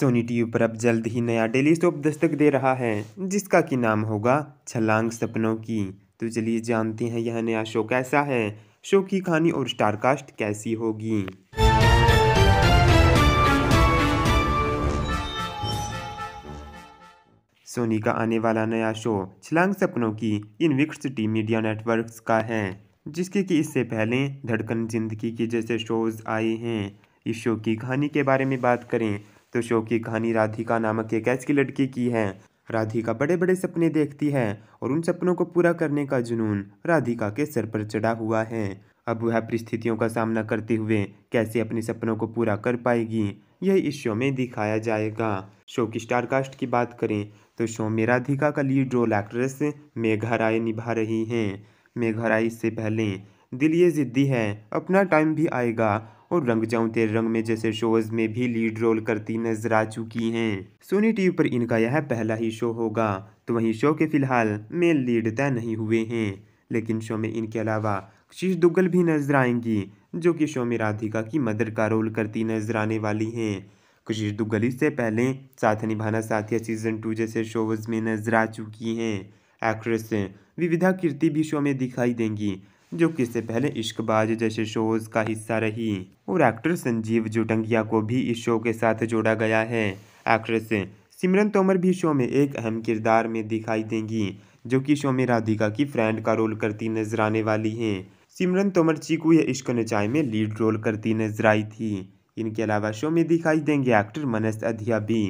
Sony TV पर अब जल्द ही नया डेली सोप दस्तक दे रहा है जिसका की नाम होगा छलांग सपनों की तो चलिए जानते हैं यह नया शो कैसा है शो की कहानी और स्टारकास्ट कैसी होगी सोनी का आने वाला नया show Chhalaang Sapnon Ki Invictus T media networks का है जिसके कि इससे पहले धड़कन जिंदगी के जैसे शोज आए हैं इस शो की कहानी के बारे में बात करें तो शो की कहानी राधिका नामक एक ऐसी लड़की की है राधिका बड़े बड़े सपने देखती है और उन सपनों को पूरा करने का जुनून राधिका के सर पर चढ़ा हुआ है अब वह परिस्थितियों का सामना करते हुए कैसे अपने सपनों को पूरा कर पाएगी यह इस शो में दिखाया जाएगा शो की स्टार कास्ट की बात करें तो शो में राधिका का lead role actress Megha Rai निभा रही हैं मेघा राय इससे पहले दिल ये ज़िद्दी है अपना टाइम भी आएगा और रंग जाऊं तेरे रंग में जैसे शोज में भी लीड रोल करती नजर आ चुकी हैं सोनी टीवी पर इनका यह पहला ही शो होगा तो वहीं शो के फिलहाल मेल लीड तय नहीं हुए हैं लेकिन शो में इनके अलावा शीश दुग्गल भी नजर आएंगी जो कि शो में राधिका की मदर का रोल करती नजर आने वाली हैं कशिश दुग्गल इससे पहले साथ निभाना साथिया सीजन टू जैसे शोज में नजर आ चुकी हैं एक्ट्रेस विविधा कीर्ति भी शो में दिखाई देंगी जो कि इससे पहले इश्कबाज जैसे शोज का हिस्सा रही और एक्टर संजीव जुटंगिया को भी इस शो के साथ जोड़ा गया है एक्ट्रेस सिमरन तोमर भी शो में एक अहम किरदार में दिखाई देंगी जो कि शो में राधिका की फ्रेंड का रोल करती नजर आने वाली हैं सिमरन तोमर चीकू या इश्क नचाई में लीड रोल करती नजर आई थी इनके अलावा शो में दिखाई देंगे एक्टर मनस अधिया भी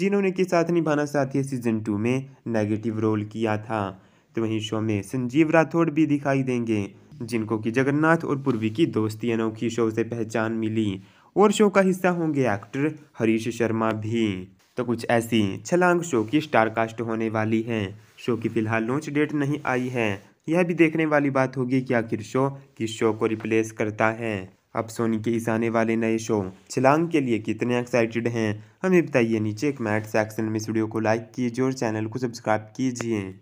जिन्होंने के साथ निभाना साथी सीजन टू में नेगेटिव रोल किया था तो वहीं शो में संजीव राठौड़ भी दिखाई देंगे जिनको की जगन्नाथ और पूर्वी की दोस्ती अनोखी शो से पहचान मिली और शो का हिस्सा होंगे एक्टर हरीश शर्मा भी तो कुछ ऐसी छलांग शो की स्टारकास्ट होने वाली है शो की फिलहाल लॉन्च डेट नहीं आई है यह भी देखने वाली बात होगी कि आखिर शो किस शो को रिप्लेस करता है अब सोनी के इस आने वाले नए शो छलांग के लिए कितने एक्साइटेड हैं हमें बताइए नीचे कमेंट सेक्शन में वीडियो को लाइक कीजिए और चैनल को सब्सक्राइब कीजिए